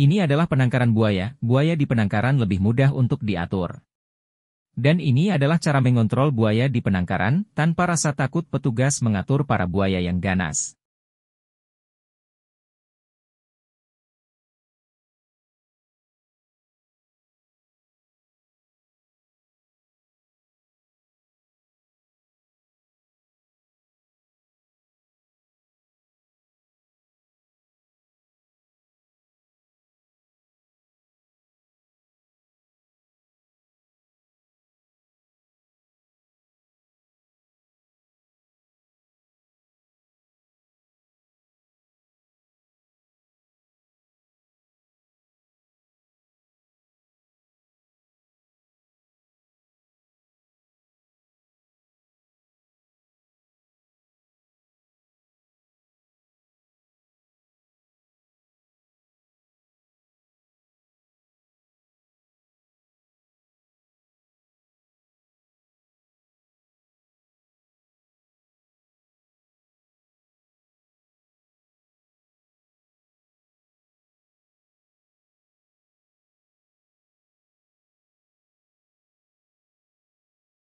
Ini adalah penangkaran buaya, buaya di penangkaran lebih mudah untuk diatur. Dan ini adalah cara mengontrol buaya di penangkaran, tanpa rasa takut petugas mengatur para buaya yang ganas.